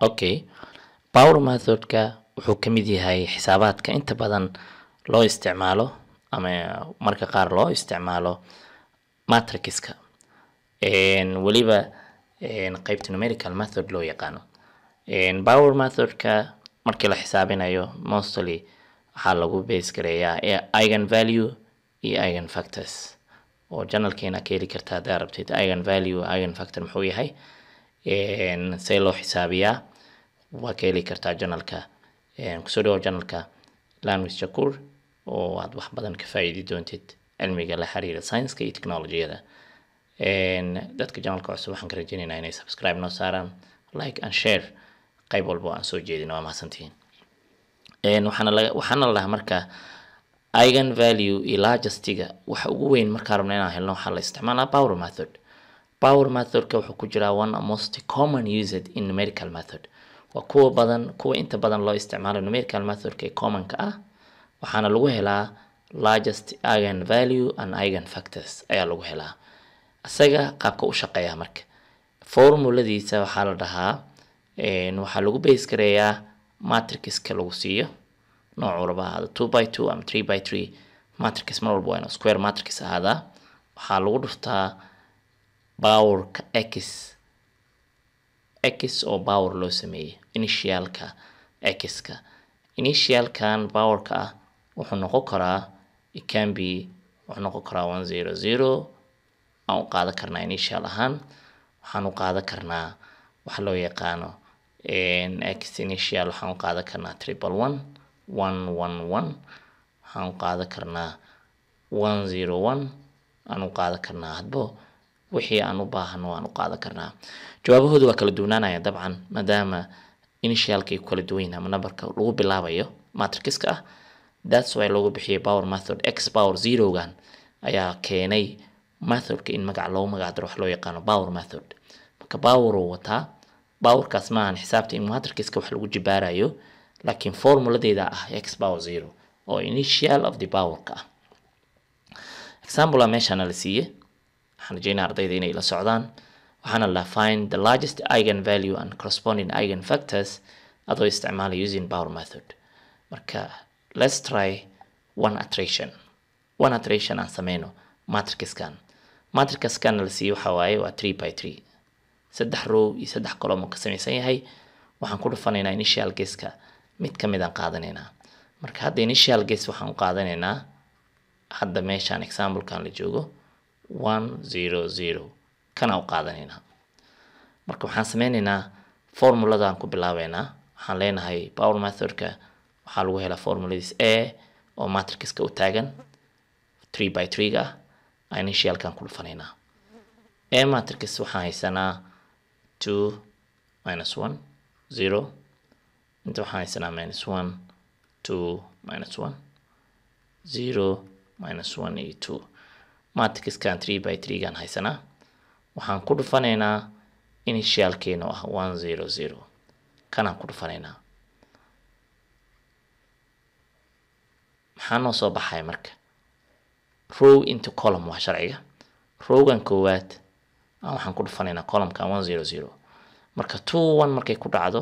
Okay, power methodka wuxuu ka mid yahay xisaabaadka inta badan loo isticmaalo ama marka qaar loo isticmaalo matrixka weliba qaybta numerical method loo yaqaano power methodka markii la xisaabinayo mostly waxaa lagu base gareeyaa e, eigen value iyo eigen factors oo janalkiina ka heli karta haddaa rabtid eigen value eigen factor muxuu yahay see loo xisaabiyaa waa ka heli kartaa janalka kusoo dhawow janalka lanwis jakuur oo aad wax badan ka faa'iidi doontid cilmiga la xiriira scienska iyo technologiyada dadka janalka cusub waxaan ka rajeynaynaa inay subscribe noo saaraan like and share qayb walba aan soo jeedin waa mahadsantihiin waxaana la marka igan value iyo largestiga waxa ugu weyn markaa rabna inaan helno waxaa la isticmaalaa power method power methodka wuxuu ku jiraa one most common used in numerical method waa kuwa badan kuwa inta badan loo isticmaalo numerical methodka ee commonka ah waxaana lagu helaa largest eigen value and eigen factors ayaa lagu helaa isaga qaabka u shaqeeyaa marka formuladiisa waxaa la dhahaa waxaa lagu base gareeyaa matrixka lagu siiyo nooc walba ahaada two by two ama three by three matrix mar walba waa inuu square matrix ahaadaa waxaa lagu dhuftaa baawarka x x oo baawar loo sameeyey initialka x-ka initialkan baawarka ah wuxuu noqon karaa can be wuxuu noqon karaa one zero zero aan u qaadan karnaa initial ahaan waxaan u qaadan karnaa waxa loo yaqaano x initial waxaan u qaadan karnaa triple one one one one waxaan u qaadan karnaa one zero one aan u qaadan karnaa hadbo wixii aan u baahano waan u qaadan karnaa jawaabahoodu waa kala duwanaanaya dabcan maadaama initialka ay kala duwan yihin ama numberka lagu bilaabayo matrixka ah that's why loogu bixiyay power method x power zerogan ayaa keenay methodka in magac loogu magacdaro wax loo yaqaano power method marka power uu wataa powerkaas maahan xisaabta in matrixka wax lagu jibaarayo laakiin formuladeeda ah x power zero oo initial of the powerka ah example meeshaana la siiye waxaan rajeynaa ardayda inay la socdaan waxaana la find the largest eigen value and corresponding eigen factors adoo isticmaalaya using power method marka let's try one attraction one attraction aan sameyno matrixkan matrixkan la siiyo waxa waaye waa three by three saddex row iyo saddex column ka samaysan yahay waxaan ku dhufanaynaa initial guesska mid ka mid aan qaadanaynaa marka hadda initial guess waxaan u qaadanaynaa hadda meeshaan examplekan la joogo one zero u qaadanaynaa marka waxaan sameynaynaa formuladan ku bilaabeynaa waxaan leenahay power methodka waxaa lagu helaa formuladiis a oo matrixka u taagan three by threega ah initialkan ku dhufanaynaa a matrix waxaan haysanaa two minus one zero inta waxaan haysanaa minus one two minus one zero minus one iyo two matrixkan three by gan haysanaa waxaan ku dhufanaynaa initialkeenu ah one zero kanaan ku dhufanaynaa maxaa noo soo baxay marka row into column waa sharciga rowgan koowaad waxaan ku dhufanaynaa columnkan one marka two markay ku dhacdo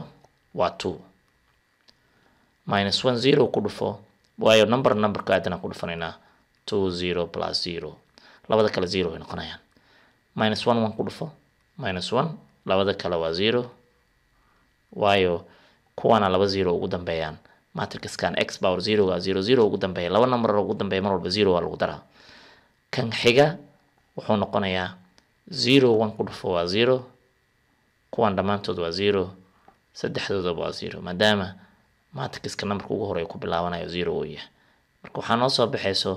waa two minus one ku dhufo waayo number numberka aadana ku dhufanaynaa two plus zero labada kale zero ay noqonayaan minus one one ku dhufo minus one labada kale waa zero waayo kuwaana laba zero ugu dambeeyaan matrixkan x power zeroga zero zero ugu dambeeya laba number ugu dambeeya mar walba zero waa lagu daraa kan xiga wuxuu noqonayaa zero one ku dhufo waa zero kuwan dhammaantood waa zero saddexdoodaba waa zero maadaama matrixka numberka ugu horey ku bilaabanayo zero uu yahay marka waxaa noo soo baxayso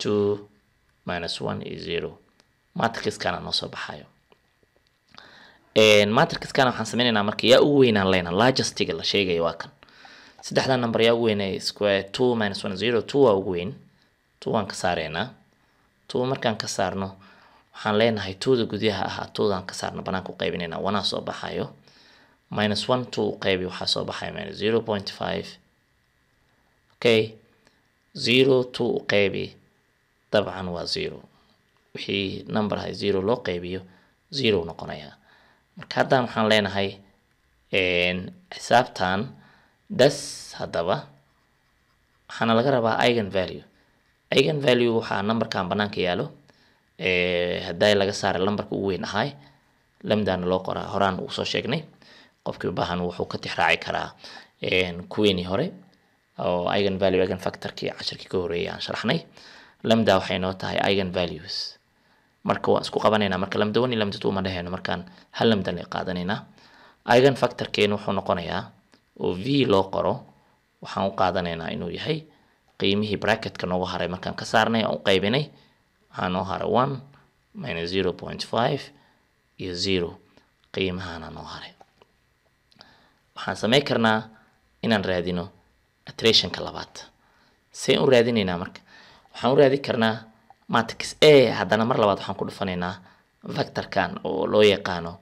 two minus one iyo zero matrixkana noo soo baxayo matrixkana waxaan sameynaynaa marka yaa ugu weynaan leyna largestiga la sheegaya waa kan saddexda number yaa ugu weyn square two minus one zero two waa ugu weyn two waan ka saareynaa two markaan ka saarno waxaan leenahay twoda gudyaha ahaa twodan ka saarno banaanka u qaybinayna wanaa soo baxayo minus one two u qaybi waxaa soo baxaya minus zero point five okay zero two u qaybi dabcan waa zero wixii numberha zero loo qeybiyo zero noqonayaa marka hadda waxaan leenahay xisaabtan das haddaba waxaana laga rabaa igan value igan value waxaa numberkan banaanka yaalo hadday laga saaray lambarka ugu weyn ahay lamdaana loo qoraa horaan uu soo sheegnay qofkii ubaahan wuxuu ka tixraaci karaa kuweenii hore oo igan value igan factorkii cashirkii ka horeeyay aan sharaxnay lamda waxay noo tahay igon values marka waan isku qabanaynaa marka lamda one iyo lamda two ma dhehayno markaan hal lamdan ay qaadanaynaa igan factorkeenu wuxuu noqonayaa oo v loo qoro waxaan u qaadanaynaa inuu yahay qiimihii bracketka noogu haray markaan ka saarnay aan u qaybinay waxaa noo haray one minus zero point five iyo zero qiimahaana noo haray waxaan samayn karnaa inaan raadino attrationka labaad seen u raadinaynaa marka waxaan u raadi karnaa matrix a haddana mar labaad waxaan ku dhufanaynaa factorkan oo loo yaqaano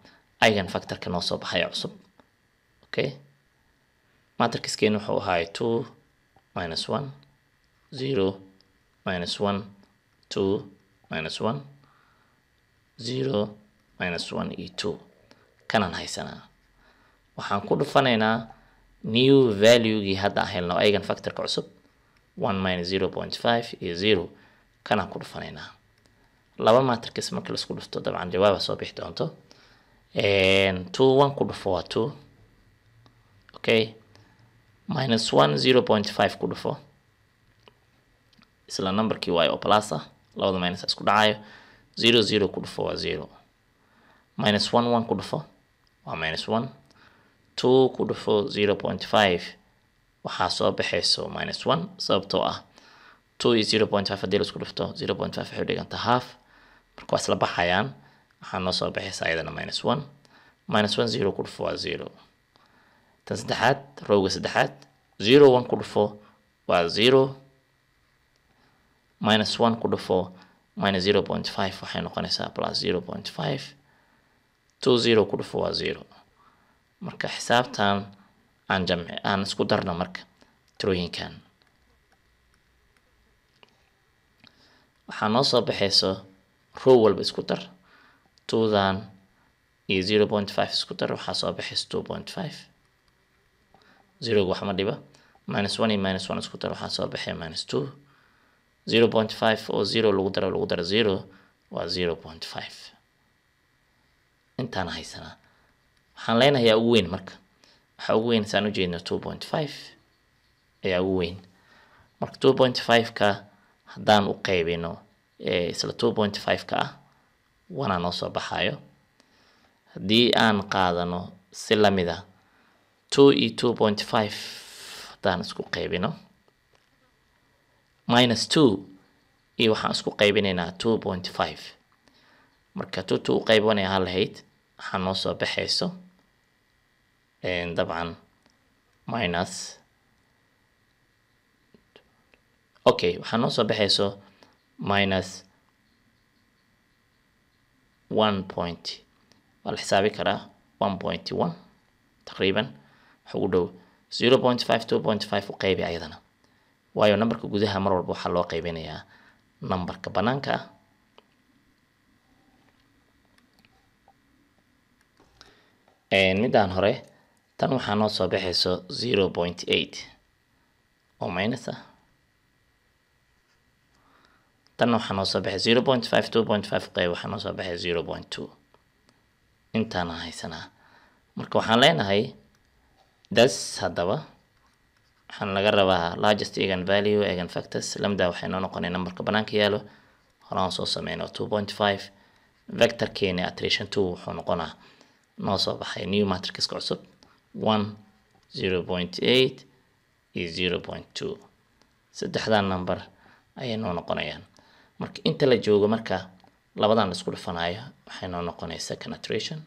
igan factorka noo soo baxay cusub okay matrixkeenu wuxuu ahaay two minus one zero minus one two minus one zero minus one iyo two kanan haysanaa waxaan ku dhufanaynaa new valuegii hadda aan helno igan factorka cusub one minus zero point five iyo zero kanaan ku dhufanaynaa laba matrix markii laisku dhufto dabcan jawaaba soo bixi doonto two one ku dhufo waa two okay minus one zero point five ku dhufo isla numberkii waayo oo plus ah labada minus isku dhacayo zero zero ku dhufo waa zero minus one one ku dhufo waa minus one two ku dhufo zero point five waxaa soo baxayso minus one sababtoo ah two iyo zero point five haddii laisku dhufto zero point five waxay udhiganta half marka waa isla baxayaan waxaa noo soo baxaysa iyadana minus one minus one zero ku dhufo waa zero tan saddexaad rowga saddexaad zero one ku dhufo waa zero minus one ku dhufo minus zero point five waxay noqonaysaa plus zero point five two zero ku dhufo waa zero marka xisaabtan aan jamci aan isku darno marka tirooyinkan waxaa noo soo baxayso row walba isku dar twodan iyo zero point five isku dar waxaa soo baxayso two point five zeroga waxma dhiba minus one iyo minus one isku dar waxaa soo baxay minus two zero point five oo zero lagu daro lagu daro zero waa zero point five intaan haysanaa waxaan leenayaa ugu weyn marka waxa ugu weyn saan ujeedna two point five eh, ayaa ugu weyn marka two point fiveka haddaan u qaybino isla eh, two point fiveka ah wanaa noo soo baxayo haddii aan qaadano si lamid a two iyo two point five haddaan isku qaybino minus two iyo waxaan isku qaybinaynaa two point five marka two two u qaybanaya halahayd waxaa noo soo baxayso dabcan minus okay waxaa noo soo baxayso minus one point waa la xisaabi karaa one point one taqriiban waxa dhow zero point five two point five u qeybi ayadana waayo numberka gudaha mar walba waxaa loo qeybinayaa numberka bannaanka ah midaan hore tan waxaa noo soo baxayso 0.8 oo minus ah tanna waxaa noo soo baxay 0.5 2.5 qayb waxaa noo soo baxay 0.2 intaana haysanaa marka waxaan leenahay das haddaba waxaan laga rabaa largest egan value egan factors lamda waxay noo noqonay numberka banaanka yaalo horaan soo sameynoo 2.5 vectorkeeni attrition 2 wuxuu noqonaa noo soo baxay new matrixka cusub 1 0.8 iyo 0.2 saddexdan number ayay noo noqonayaan marka inta la joogo marka labadan isku dhufanayo waxay noo noqonaysaa penetration